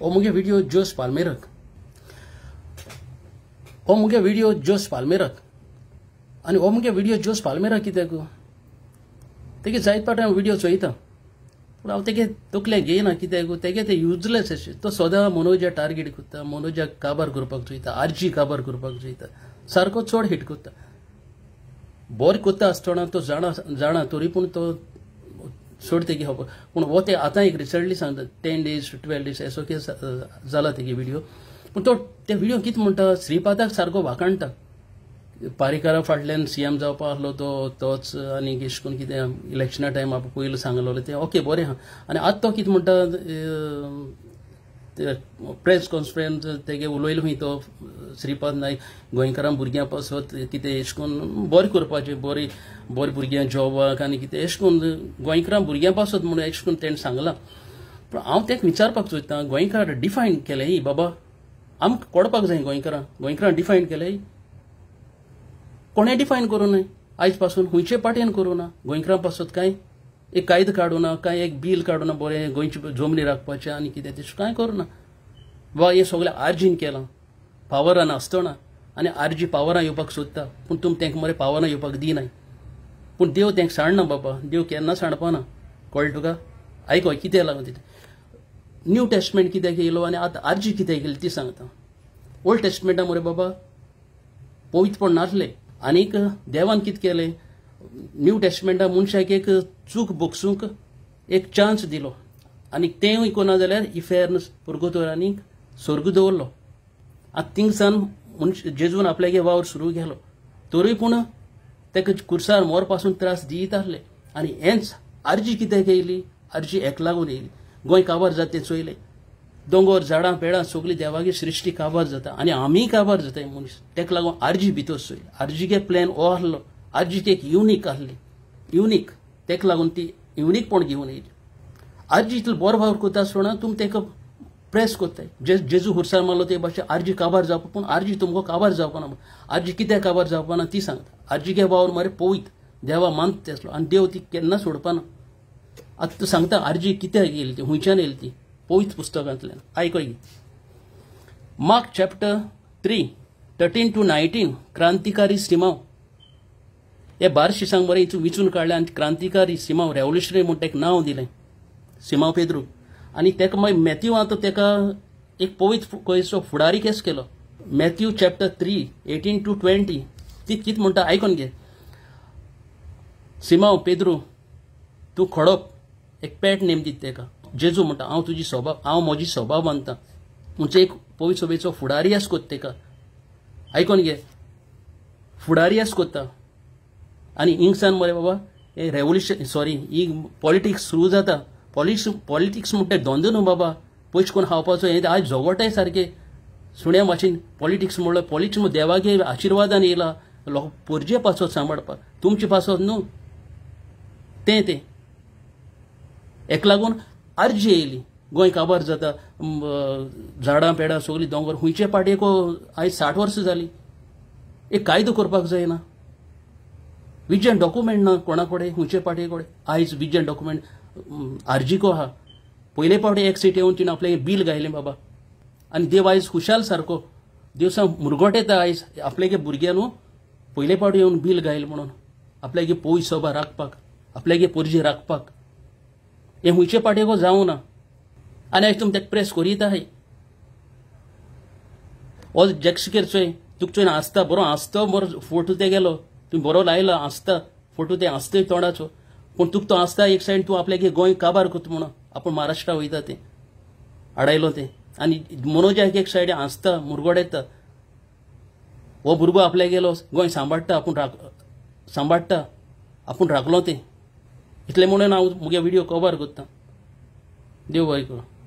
हो मुगे Video Jose Palmeirak. हो मुगे Video जोस Palmeirak. आणि हो मुगे व्हिडिओ जोस पाल्मेरा कित्याक तेगे जायत पाट हांव व्हिडिओ चोयता पूण हांव तेगे तकलें घेयना कित्याक तेगे ते युजलेस अशें तो सदां मनोजा टार्गेट करता मनोजाक काबार करपाक चोयता आर्जी काबार करपाक चोयता सारको चड हिट करता बोर करता आसतना तो जाणा जाणा तरी पूण तो सोड तेगे हो पण हो ते आतां एक रिसंटली सांगता टेन डेज ट्वेल्व डेज असो झाला जाला तेगे व्हिडिओ पण तो त्या व्हिडिओ कित म्हणटा श्रीपादाक सारखं वाकाणटा पारिकारा फाटल्यान सीएम जावपा आसलो तो तोच आनी अशें करून कितें इलेक्शना टायम पयलो सांगलोलो ते ओके बरें आहा आनी आतां तो कितें म्हणटा प्रेस कॉन्फरन्स तेगे उलयलो खंय तो श्रीपाद नायक गोंयकारां भुरग्यां पासत कितें एश कोन्न बरें करपाचें बरें बरें भुरग्यां जॉबाक आनी कितें एश कोन्न गोंयकारां भुरग्यां पासत म्हणून एश कोन्न तेणें सांगलां पूण हांव तेका विचारपाक सोदतां गोंयकार डिफायन केलें ही बाबा आमकां कोडपाक जाय गोंयकारां गोंयकारां डिफायन केलें कोणें डिफायन करूं न्हय आयज पासून खंयचे पाटयेन करूं ना गोंयकारां पासत कांय एक कायद ना काय एक बील ना बरें गोंयची जमनी राखपाचें आनी कितें तशें कांय ना वा हें सगलें आर्जीन केलां पावरान आसतना आनी आर्जी पावरां येवपाक सोदता पूण तुमी तेंकां मरे पावरां येवपाक दिनाय पूण देव तेंक सांडना बाबा देव केन्ना ना कळ्ळें तुका आयको कितें लागून तिथे न्यू टेस्टमेंट कित्याक येयलो आनी आतां आर्जी कित्याक केली ती सांगता ओल्ड टेस्टमेंटा मरे बाबा पवित्रपण नासलें आनीक देवान कितें केलें न्यू टेस्टमेंटा मनशाक एक चूक बोगसूंक एक चान्स दिलो आनी तेंवूय कोना जाल्यार इफेर्न पुर्गोतोरांनी स्वर्ग दवरलो आतां थिंगसान मनश जेजून आपल्यागे वावर सुरू गेलो तरी पूण ताका कुर्सार मोर पासून त्रास दीत आसले आनी हेंच आर्जी कित्याक येयली आर्जी एक लागून येयली गोंय काबार जाता तें चोयलें दोंगोर झाडां पेडां सगळी देवागे सृश्टी काबार जाता आनी आमीय काबार जाता मनीस तेका लागून आर्जी भितर सोयली आर्जीगे प्लॅन हो आसलो आजीक एक युनीक आसली युनीक तेका लागून ती युनीकपण घेवन येयली आजी इतलो बरो भाव करता आसतना तुमी तेका प्रेस कोत्ताय जे जेजू हुरसार मारलो ते भाशे आरजी काबार जावपा पूण आरजी तुमकां काबार जावपा ना आरजी कित्याक काबार जावपा ना ती सांगता आरजी घे वावर मरे पोवीत देवा मानत आसलो आनी देव ती केन्ना सोडपा ना आतां तूं सांगता आरजी कित्याक येयली ती हुंयच्यान येयली ती पोवीत पुस्तकांतल्यान आयकय Mark chapter three thirteen to nineteen क्रांतिकारी सिमांव हे बार शिसांक इथून विचून काडलें आणि क्रांतिकारी सिमाव रेव्होल्युशनरी म्हणून एक नाव दिलें सिमाव पेद्रू आणि तेका मागीर मॅथ्यू आतां तेका एक पवित खंयचो फुडारी केस केलो Matthew chapter three eighteen to twenty ती कित म्हणटा आयकून घे सिमाव पेद्रू तूं खडप एक पॅट नेम दित तेका जेजू म्हणटा हांव तुजी स्वभाव हांव म्हजी स्वभाव मानतां म्हणजे एक पवित सोबेचो फुडारी कोत्ता तेका आयकून घे फुडारी कोत्ता आणि इंग्सान मरे बाबा हे रेवोल्युशन सॉरी ही पॉलिटिक्स सुरू जाता पॉलिटिक्स पॉलिटिक्स म्हणटा धंदो न्हू बाबा पयशे कोण खावपाचो हे आज झोगोटाय सारकें सुण्या भाषेन पॉलिटिक्स म्हणलं पॉलिटिक्स म्हणून देवागे आशिर्वादान येयला लोक पोरजे पासत सांबाळपाक तुमचे पासत न्हू ते तें एक लागून आर्जी येयली गोंय काबार जाता झाडां पेडां सगळीं दोंगर खुंयचे पाटयेक आयज साठ वर्सां जाली एक कायदो करपाक जायना विजन डॉक्युमेंट ना कोणाकडे हुंचे पाटी कोडे आयज विजन डॉक्युमेंट को आहा पयले फावटी एक सीट येवन तिणें आपलें बील गायलें बाबा आनी देव आयज खुशाल सारको दिवसा मुरगोट येता आयज आपल्यागे भुरग्यां न्हू पयले फावटी येवन बील गायल म्हणून आपल्यागे पोय सोबा राखपाक आपल्यागे पोरजी राखपाक हें हुंयचे को जावं ना आनी आयज तुमी तेका प्रेस करीत आहाय हो जॅक्सिकेर चोय तुका चोय आसता बरो आसतो बरो फोटो ते गेलो तुम्ही बरो लायला आसता फोटो ते आसतय तोंडाचो पण तुक तो आसता एक सायड तू आपल्यागे गोंय काबार करता म्हणून आपण महाराष्ट्रा वयता ते आडायलो ते आणि मनोजाक एक सायड आसता मुरगोड येता हो भुरगो आपल्या गेलो गोंय सांबाडटा आपूण राख सांबाडटा आपूण राखलो ते इतले म्हणून हांव मुगे व्हिडिओ कवर करता देव बरें करूं